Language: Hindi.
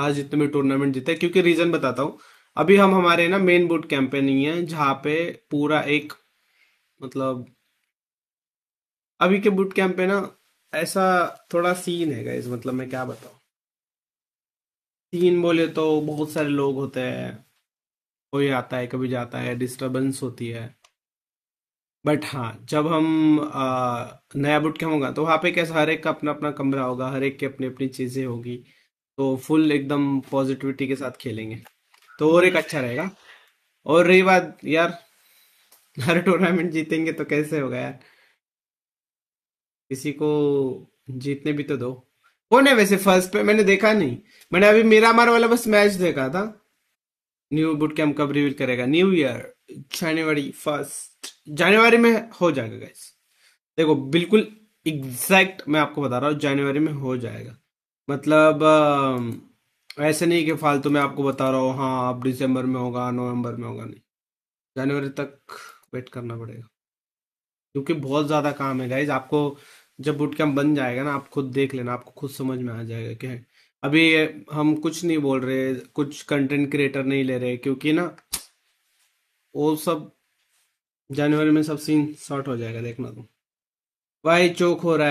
आज जितने भी टूर्नामेंट जीते क्योंकि रीजन बताता हूँ अभी हम हमारे ना मेन बूट कैंप नहीं है जहाँ पे पूरा एक मतलब अभी के बूट कैंप पे ना ऐसा थोड़ा सीन है इस मतलब मैं क्या बताऊँ सीन बोले तो बहुत सारे लोग होते हैं कोई आता है कभी जाता है डिस्टरबेंस होती है बट हाँ जब हम आ, नया बुट क्या होगा तो वहाँ पे कैसे हर एक का अपना अपना कमरा होगा हर एक की अपनी अपनी चीज़ें होगी तो फुल एकदम पॉजिटिविटी के साथ खेलेंगे तो और एक अच्छा रहेगा और रही बात यार हर टूर्नामेंट जीतेंगे तो कैसे होगा यार किसी को जीतने भी तो दो कौन है वैसे फर्स्ट पे मैंने देखा नहीं मैंने अभी मेरा मार वाला बस मैच देखा था न्यू बुट कैम कब रिवील करेगा न्यू ईयर जनवरी फर्स्ट जनवरी में हो जाएगा गैस देखो बिल्कुल एग्जैक्ट मैं आपको बता रहा हूँ जनवरी में हो जाएगा मतलब ऐसे नहीं कि फालतू में आपको बता रहा हूँ हाँ आप दिसंबर में होगा नवंबर में होगा नहीं जनवरी तक वेट करना पड़ेगा क्योंकि बहुत ज़्यादा काम है गाइज आपको जब बूट कैम्प बन जाएगा ना आप खुद देख लेना आपको खुद समझ में आ जाएगा कि अभी हम कुछ नहीं बोल रहे कुछ कंटेंट क्रिएटर नहीं ले रहे क्योंकि ना वो सब जनवरी में सब सीन शॉर्ट हो जाएगा देखना तुम भाई चौक हो रहा है